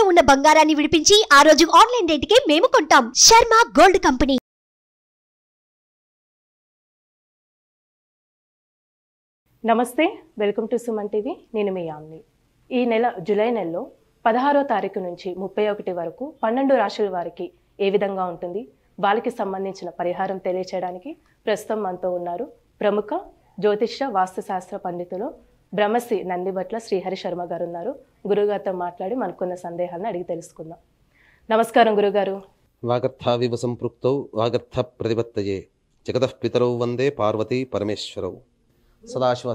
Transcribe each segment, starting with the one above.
తాకట్టులో ఉన్న బంగారాన్ని విడిపించి ఆ రోజు ఆన్లైన్ రేటుకే మేము కొంటాం శర్మ గోల్డ్ కంపెనీ నమస్తే వెల్కమ్ టు సుమన్ టీవీ నేను మీ యామ్ని ఈ నెల జూలై నెలలో పదహారో తారీఖు నుంచి ముప్పై ఒకటి వరకు పన్నెండు రాశుల వారికి ఏ విధంగా ఉంటుంది వాళ్ళకి సంబంధించిన పరిహారం తెలియచేయడానికి ప్రస్తుతం మనతో ఉన్నారు ప్రముఖ జ్యోతిష వాస్తుశాస్త్ర పండితులు బ్రహ్మశ్రీ నందిబట్ల శ్రీహరి శర్మ గారు ఉన్నారు గురుగారితో మాట్లాడి మనకున్న సందేహాలను అడిగి తెలుసుకుందాం నమస్కారం గురుగారు వాగర్థావివ సంపృక్తౌ వాగర్థ ప్రతిపత్తయే జగతః పితరౌ వందే పార్వతి పరమేశ్వరౌ సదాశివ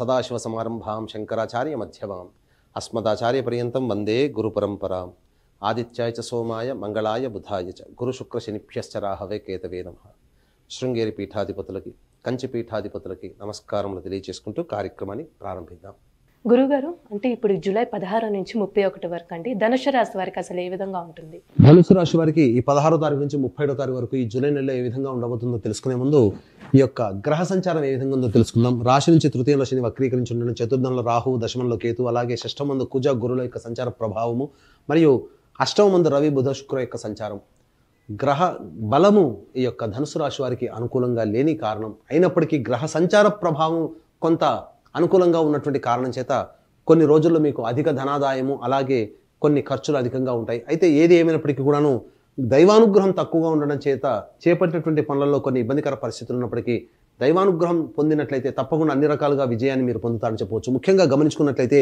సదాశివ సమారంభాం శంకరాచార్య మధ్యమాం అస్మదాచార్య పర్యంతం వందే గురు పరంపరాం ఆదిత్యాయ చ సోమాయ మంగళాయ బుధాయ చ గురు శుక్ర శనిభ్యశ్చ కేతవే నమ శృంగేరి పీఠాధిపతులకి కంచిపీఠాధిపతులకి నమస్కారములు తెలియజేసుకుంటూ కార్యక్రమాన్ని ప్రారంభిద్దాం గురుగారు అంటే ఇప్పుడు జూలై పదహారు నుంచి ముప్పై ఒకటి వరకు అండి ధనుసు రాశి వారికి అసలు ఏ విధంగా ఉంటుంది ధనుసు రాశి వారికి ఈ పదహారో తారీఖు నుంచి ముప్పై ఏడో తారీఖు వరకు ఈ జూలై నెలలో ఏ విధంగా ఉండబోతుందో తెలుసుకునే ముందు ఈ యొక్క గ్రహ సంచారం ఏ విధంగా ఉందో తెలుసుకుందాం రాశి నుంచి తృతీయంలో శని వక్రీకరించి ఉండడం చతుర్థంలో రాహు దశమంలో కేతు అలాగే షష్టమందు కుజ గురుల యొక్క సంచార ప్రభావము మరియు అష్టమందు రవి బుధ శుక్ర యొక్క సంచారం గ్రహ బలము ఈ యొక్క ధనుసు రాశి వారికి అనుకూలంగా లేని కారణం అయినప్పటికీ గ్రహ సంచార ప్రభావం కొంత అనుకూలంగా ఉన్నటువంటి కారణం చేత కొన్ని రోజుల్లో మీకు అధిక ధనాదాయము అలాగే కొన్ని ఖర్చులు అధికంగా ఉంటాయి అయితే ఏది ఏమైనప్పటికీ కూడాను దైవానుగ్రహం తక్కువగా ఉండడం చేత చేపట్టినటువంటి పనులలో కొన్ని ఇబ్బందికర పరిస్థితులు ఉన్నప్పటికీ దైవానుగ్రహం పొందినట్లయితే తప్పకుండా అన్ని రకాలుగా విజయాన్ని మీరు పొందుతారని చెప్పవచ్చు ముఖ్యంగా గమనించుకున్నట్లయితే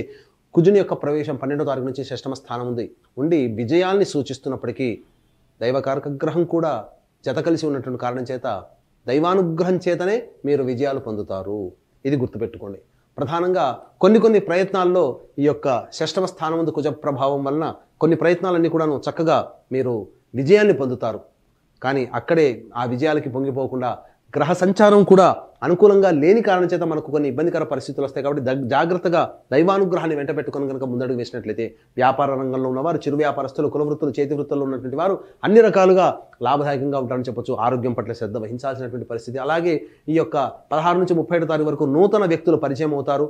కుజుని యొక్క ప్రవేశం పన్నెండో తారీఖు నుంచి షష్టమ స్థానం ఉంది ఉండి విజయాన్ని సూచిస్తున్నప్పటికీ దైవ గ్రహం కూడా జత కలిసి ఉన్నటువంటి కారణం చేత దైవానుగ్రహం చేతనే మీరు విజయాలు పొందుతారు ఇది గుర్తుపెట్టుకోండి ప్రధానంగా కొన్ని కొన్ని ప్రయత్నాల్లో ఈ యొక్క షష్టమ స్థానమందు కుజ ప్రభావం వలన కొన్ని ప్రయత్నాలన్నీ కూడాను చక్కగా మీరు విజయాన్ని పొందుతారు కానీ అక్కడే ఆ విజయాలకి పొంగిపోకుండా గ్రహ సంచారం కూడా అనుకూలంగా లేని కారణం చేత మనకు కొన్ని ఇబ్బందికర పరిస్థితులు వస్తాయి కాబట్టి జాగ్రత్తగా దైవానుగ్రహాన్ని వెంట పెట్టుకొని కనుక ముందడుగు వేసినట్లయితే వ్యాపార రంగంలో ఉన్నవారు చిరు వ్యాపారస్తులు కులవృత్తులు చేతి వృత్తుల్లో ఉన్నటువంటి వారు అన్ని రకాలుగా లాభదాయకంగా ఉంటారని చెప్పొచ్చు ఆరోగ్యం పట్ల శ్రద్ధ వహించాల్సినటువంటి పరిస్థితి అలాగే ఈ యొక్క పదహారు నుంచి ముప్పై ఏడు తారీఖు వరకు నూతన వ్యక్తులు పరిచయం అవుతారు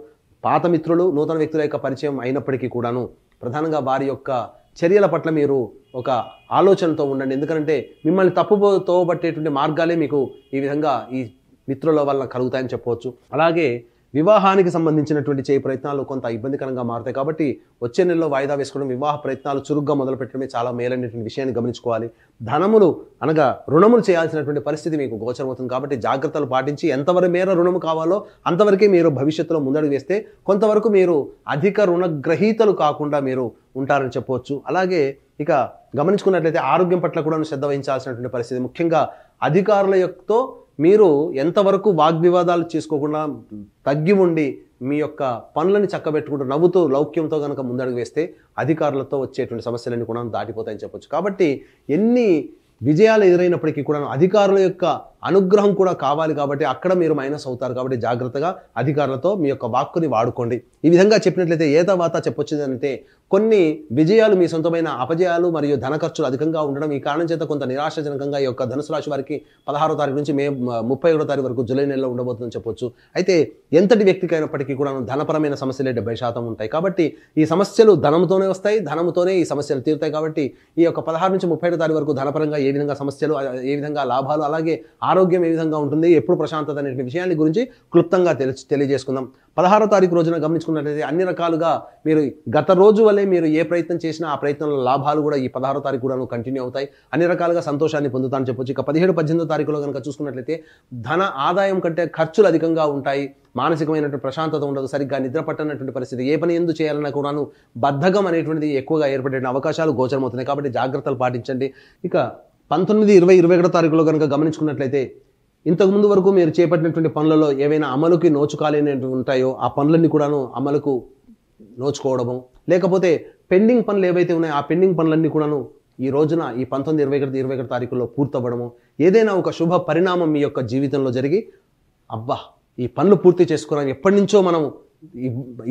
పాత మిత్రులు నూతన వ్యక్తుల యొక్క పరిచయం అయినప్పటికీ కూడాను ప్రధానంగా వారి యొక్క చర్యల పట్ల మీరు ఒక ఆలోచనతో ఉండండి ఎందుకంటే మిమ్మల్ని తప్పు తోబట్టేటువంటి మార్గాలే మీకు ఈ విధంగా ఈ మిత్రుల వల్ల కలుగుతాయని చెప్పవచ్చు అలాగే వివాహానికి సంబంధించినటువంటి చేయి ప్రయత్నాలు కొంత ఇబ్బందికరంగా మారుతాయి కాబట్టి వచ్చే నెలలో వాయిదా వేసుకోవడం వివాహ ప్రయత్నాలు చురుగ్గా మొదలుపెట్టడమే చాలా మేలైనటువంటి విషయాన్ని గమనించుకోవాలి ధనములు అనగా రుణములు చేయాల్సినటువంటి పరిస్థితి మీకు గోచరమవుతుంది కాబట్టి జాగ్రత్తలు పాటించి ఎంతవరకు మేర రుణము కావాలో అంతవరకే మీరు భవిష్యత్తులో ముందడుగు వేస్తే కొంతవరకు మీరు అధిక రుణగ్రహీతలు కాకుండా మీరు ఉంటారని చెప్పవచ్చు అలాగే ఇక గమనించుకున్నట్లయితే ఆరోగ్యం పట్ల కూడా శ్రద్ధ వహించాల్సినటువంటి పరిస్థితి ముఖ్యంగా అధికారుల యొక్కతో మీరు ఎంతవరకు వాగ్వివాదాలు చేసుకోకుండా తగ్గి ఉండి మీ యొక్క పనులను చక్కబెట్టుకుంటూ నవ్వుతూ లౌక్యంతో కనుక ముందడుగు వేస్తే అధికారులతో వచ్చేటువంటి సమస్యలన్నీ కూడా దాటిపోతాయని చెప్పొచ్చు కాబట్టి ఎన్ని విజయాలు ఎదురైనప్పటికీ కూడా అధికారుల యొక్క అనుగ్రహం కూడా కావాలి కాబట్టి అక్కడ మీరు మైనస్ అవుతారు కాబట్టి జాగ్రత్తగా అధికారులతో మీ యొక్క వాక్కుని వాడుకోండి ఈ విధంగా చెప్పినట్లయితే ఏ తర్వాత చెప్పొచ్చిందంటే కొన్ని విజయాలు మీ సొంతమైన అపజయాలు మరియు ధన ఖర్చులు అధికంగా ఉండడం ఈ కారణం చేత కొంత నిరాశజనకంగా ఈ యొక్క ధనుసు రాశి వారికి పదహారో తారీఖు నుంచి మే ముప్పై ఒకటో తారీఖు వరకు జూలై నెలలో ఉండబోతుందని చెప్పొచ్చు అయితే ఎంతటి వ్యక్తికి అయినప్పటికీ కూడా ధనపరమైన సమస్యలే డెబ్బై శాతం ఉంటాయి కాబట్టి ఈ సమస్యలు ధనంతోనే వస్తాయి ధనంతోనే ఈ సమస్యలు తీరుతాయి కాబట్టి ఈ యొక్క పదహారు నుంచి ముప్పై ఏడో తారీఖు వరకు ధనపరంగా ఏ విధంగా సమస్యలు ఏ విధంగా లాభాలు అలాగే ఆరోగ్యం ఏ విధంగా ఉంటుంది ఎప్పుడు ప్రశాంతత అనే విషయాన్ని గురించి క్లుప్తంగా తెలి తెలియజేసుకుందాం పదహారో తారీఖు రోజున గమనించుకున్నట్లయితే అన్ని రకాలుగా మీరు గత రోజు వల్లే మీరు ఏ ప్రయత్నం చేసినా ఆ ప్రయత్నంలో లాభాలు కూడా ఈ పదహారో తారీఖు కూడా కంటిన్యూ అవుతాయి అన్ని రకాలుగా సంతోషాన్ని పొందుతాను చెప్పొచ్చు ఇక పదిహేడు పద్దెనిమిదో తారీఖులో కనుక చూసుకున్నట్లయితే ధన ఆదాయం కంటే ఖర్చులు అధికంగా ఉంటాయి మానసికమైనటువంటి ప్రశాంతత ఉండదు సరిగ్గా నిద్ర పట్టనటువంటి పరిస్థితి ఏ పని ఎందుకు చేయాలన్నా కూడాను బద్ధకం అనేటువంటిది ఎక్కువగా ఏర్పడే అవకాశాలు గోచరమవుతున్నాయి కాబట్టి జాగ్రత్తలు పాటించండి ఇక పంతొమ్మిది ఇరవై ఇరవై ఒకటో తారీఖులో కనుక గమనించుకున్నట్లయితే ఇంతకుముందు వరకు మీరు చేపట్టినటువంటి పనులలో ఏవైనా అమలుకి నోచుకాలేనటువంటి ఉంటాయో ఆ పనులన్నీ కూడాను అమలుకు నోచుకోవడము లేకపోతే పెండింగ్ పనులు ఏవైతే ఉన్నాయో ఆ పెండింగ్ పనులన్నీ కూడాను ఈ రోజున ఈ పంతొమ్మిది ఇరవై ఒకటి ఇరవై ఒకటి తారీఖులో పూర్తవ్వడము ఏదైనా ఒక శుభ పరిణామం మీ యొక్క జీవితంలో జరిగి అబ్బా ఈ పనులు పూర్తి చేసుకోవడానికి ఎప్పటి నుంచో మనం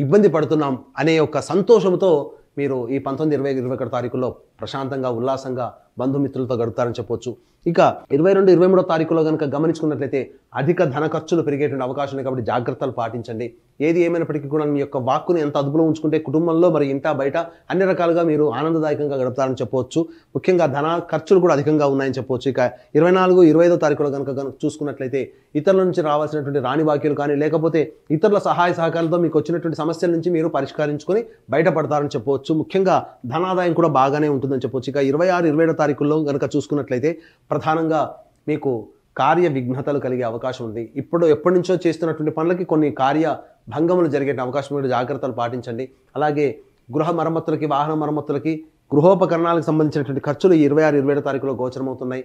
ఇబ్బంది పడుతున్నాం అనే ఒక సంతోషంతో మీరు ఈ పంతొమ్మిది ఇరవై ఇరవై ఒకటి తారీఖులో ప్రశాంతంగా ఉల్లాసంగా బంధుమిత్రులతో గడుపుతారని చెప్పొచ్చు ఇక ఇరవై రెండు ఇరవై మూడో తారీఖులో కనుక గమనించుకున్నట్లయితే అధిక ధన ఖర్చులు పెరిగేటువంటి అవకాశం కాబట్టి జాగ్రత్తలు పాటించండి ఏది ఏమైనప్పటికీ కూడా మీ యొక్క వాక్కుని ఎంత అదుపులో ఉంచుకుంటే కుటుంబంలో మరి ఇంత బయట అన్ని రకాలుగా మీరు ఆనందదాయకంగా గడుపుతారని చెప్పవచ్చు ముఖ్యంగా ధన ఖర్చులు కూడా అధికంగా ఉన్నాయని చెప్పవచ్చు ఇక ఇరవై నాలుగు ఇరవై ఐదో తారీఖులో కనుక కనుక చూసుకున్నట్లయితే ఇతరుల నుంచి రావాల్సినటువంటి రాణి బాక్యులు కానీ లేకపోతే ఇతరుల సహాయ సహకారాలతో మీకు వచ్చినటువంటి సమస్యల నుంచి మీరు పరిష్కరించుకొని బయటపడతారని చెప్పవచ్చు ముఖ్యంగా ధనాదాయం కూడా బాగానే ఉంటుందని చెప్పవచ్చు ఇక ఇరవై ఆరు ఇరవై ఏడో తారీఖుల్లో కనుక చూసుకున్నట్లయితే ప్రధానంగా మీకు కార్య విఘ్నతలు కలిగే అవకాశం ఉంది ఇప్పుడు ఎప్పటి నుంచో చేస్తున్నటువంటి పనులకి కొన్ని కార్య భంగములు జరిగే అవకాశం ఉంది జాగ్రత్తలు పాటించండి అలాగే గృహ మరమ్మతులకి వాహన మరమ్మతులకి గృహోపకరణాలకు సంబంధించినటువంటి ఖర్చులు ఇరవై ఆరు ఇరవై ఏడు తారీఖులో గోచరమవుతున్నాయి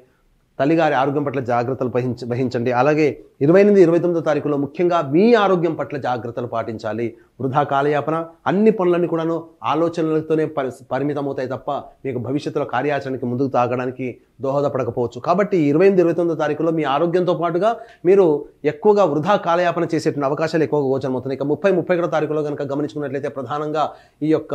తల్లిగారి ఆరోగ్యం పట్ల జాగ్రత్తలు వహించండి అలాగే ఇరవై ఎనిమిది ఇరవై తొమ్మిదో తారీఖులో ముఖ్యంగా మీ ఆరోగ్యం పట్ల జాగ్రత్తలు పాటించాలి వృధా కాలయాపన అన్ని పనులన్నీ కూడాను ఆలోచనలతోనే పరి పరిమితమవుతాయి తప్ప మీకు భవిష్యత్తులో కార్యాచరణకి ముందుకు తాగడానికి దోహదపడకపోవచ్చు కాబట్టి ఇరవై ఎనిమిది ఇరవై తొమ్మిదో తారీఖులో మీ ఆరోగ్యంతో పాటుగా మీరు ఎక్కువగా వృధా కాలయాపన చేసేటువంటి అవకాశాలు ఎక్కువగా గోచరమవుతున్నాయి ఇక ముప్పై ముప్పై ఒకటో తారీఖులో కనుక గమనించుకున్నట్లయితే ప్రధానంగా ఈ యొక్క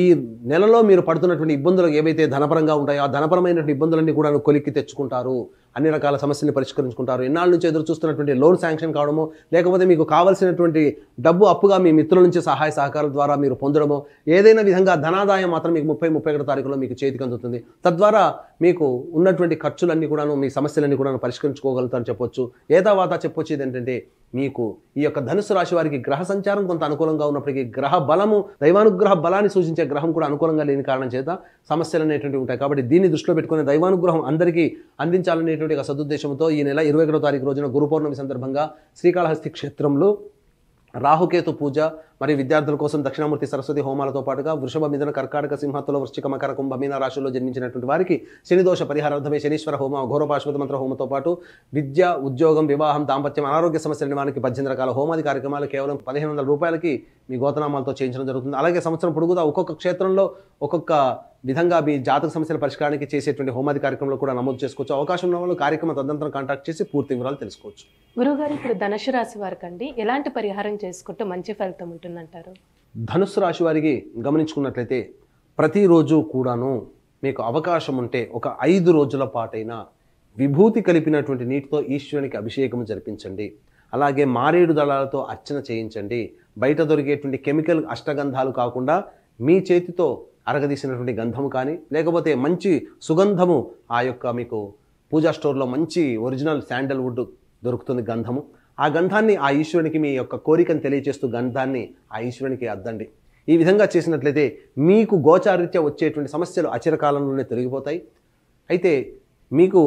ఈ నెలలో మీరు పడుతున్నటువంటి ఇబ్బందులు ఏవైతే ధనపరంగా ఉంటాయో ఆ ధనపరమైనటువంటి ఇబ్బందులన్నీ కూడా కొలిక్కి తెచ్చుకుంటారు అన్ని రకాల సమస్యల్ని పరిష్కరించుకుంటారు ఎన్నాళ్ళ నుంచి ఎదురు చూస్తున్నటువంటి లోన్ శాంక్షన్ కావడము లేకపోతే మీకు కావాల్సినటువంటి డబ్బు అప్పుగా మీ మిత్రుల నుంచి సహాయ సహకారాల ద్వారా మీరు పొందడము ఏదైనా విధంగా ధనాదాయం మాత్రం మీకు ముప్పై ముప్పై ఒకటి తారీఖులో మీకు చేతికి అందుతుంది తద్వారా మీకు ఉన్నటువంటి ఖర్చులన్నీ కూడాను మీ సమస్యలన్నీ కూడాను పరిష్కరించుకోగలుగుతారని చెప్పొచ్చు ఏదావాత చెప్పొచ్చు ఏంటంటే మీకు ఈ యొక్క ధనుసు రాశి వారికి గ్రహ సంచారం కొంత అనుకూలంగా ఉన్నప్పటికీ గ్రహ బలము దైవానుగ్రహ బలాన్ని సూచించే గ్రహం కూడా అనుకూలంగా లేని కారణం చేత సమస్యలు అనేటువంటివి ఉంటాయి కాబట్టి దీన్ని దృష్టిలో పెట్టుకుని దైవానుగ్రహం అందరికీ అందించాలనేటువంటి అనేటువంటి సదుద్దేశంతో ఈ నెల ఇరవై ఒకటో తారీఖు రోజున గురు పౌర్ణమి సందర్భంగా శ్రీకాళహస్తి క్షేత్రంలో రాహుకేతు పూజ మరియు విద్యార్థుల కోసం దక్షిణామూర్తి సరస్వతి హోమాలతో పాటుగా వృషభ మిథున కర్కాటక సింహతుల వృశ్చిక మకర కుంభ మీన రాశుల్లో జన్మించినటువంటి వారికి శనిదోష పరిహారార్థమే శనీశ్వర హోమ ఘోరపాశ్వత మంత్ర హోమంతో పాటు విద్య ఉద్యోగం వివాహం దాంపత్యం అనారోగ్య సమస్య నిర్మాణానికి పద్దెనిమిది రకాల హోమాది కార్యక్రమాలు కేవలం పదిహేను వందల రూపాయలకి మీ గోతనామాలతో చేయించడం జరుగుతుంది అలాగే సంవత్సరం పొడుగుదా ఒక్కొక్క క్షేత్రంలో ఒక్కొక్క విధంగా మీ జాతక సమస్యల పరిష్కారానికి చేసేటువంటి హోమాది కార్యక్రమంలో కూడా నమోదు చేసుకోవచ్చు అవకాశం ఉన్న వాళ్ళు కార్యక్రమ తదంతరం కాంటాక్ట్ చేసి పూర్తి వివరాలు తెలుసుకోవచ్చు గురుగారు ఇప్పుడు ధనుసు రాశి వారికి అండి ఎలాంటి పరిహారం చేసుకుంటే మంచి ఫలితం ఉంటుందంటారు ధనుసు రాశి వారికి గమనించుకున్నట్లయితే ప్రతిరోజు కూడాను మీకు అవకాశం ఉంటే ఒక ఐదు రోజుల పాటైనా విభూతి కలిపినటువంటి నీటితో ఈశ్వరునికి అభిషేకం జరిపించండి అలాగే మారేడు దళాలతో అర్చన చేయించండి బయట దొరికేటువంటి కెమికల్ అష్టగంధాలు కాకుండా మీ చేతితో అరగదీసినటువంటి గంధము కానీ లేకపోతే మంచి సుగంధము ఆ యొక్క మీకు పూజా స్టోర్లో మంచి ఒరిజినల్ శాండల్వుడ్ దొరుకుతుంది గంధము ఆ గంధాన్ని ఆ ఈశ్వరునికి మీ యొక్క కోరికను తెలియజేస్తూ గంధాన్ని ఆ ఈశ్వరునికి అద్దండి ఈ విధంగా చేసినట్లయితే మీకు గోచారీత్యా వచ్చేటువంటి సమస్యలు అచిరకాలంలోనే తొలగిపోతాయి అయితే మీకు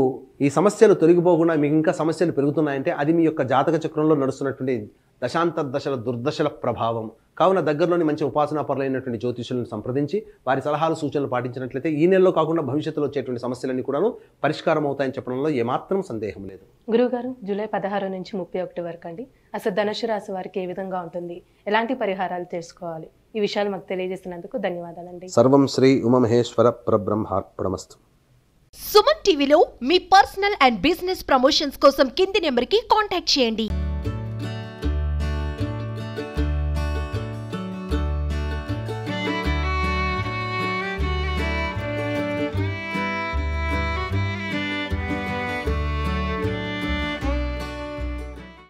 ఈ సమస్యలు తొలగిపోకుండా మీకు ఇంకా సమస్యలు పెరుగుతున్నాయంటే అది మీ యొక్క జాతక చక్రంలో నడుస్తున్నటువంటి దశాంత దశల దుర్దశల ప్రభావం కావున దగ్గరలోని మంచి ఉపాసనా పరులైనటువంటి జ్యోతిషులను సంప్రదించి వారి సలహాలు సూచనలు పాటించినట్లయితే ఈ నెలలో కాకుండా భవిష్యత్తులో వచ్చేటువంటి సమస్యలన్నీ కూడాను పరిష్కారం అవుతాయని చెప్పడంలో ఏమాత్రం సందేహం లేదు గురుగారు జూలై పదహారు నుంచి ముప్పై ఒకటి వరకు అండి అసలు ధనుసు రాశి వారికి ఏ విధంగా ఉంటుంది ఎలాంటి పరిహారాలు చేసుకోవాలి ఈ విషయాలు మాకు తెలియజేసినందుకు ధన్యవాదాలండి సర్వం శ్రీ ఉమమహేశ్వర పరబ్రహ్మార్పణమస్తు సుమన్ టీవీలో మీ పర్సనల్ అండ్ బిజినెస్ ప్రమోషన్స్ కోసం కింది నెంబర్కి కాంటాక్ట్ చేయండి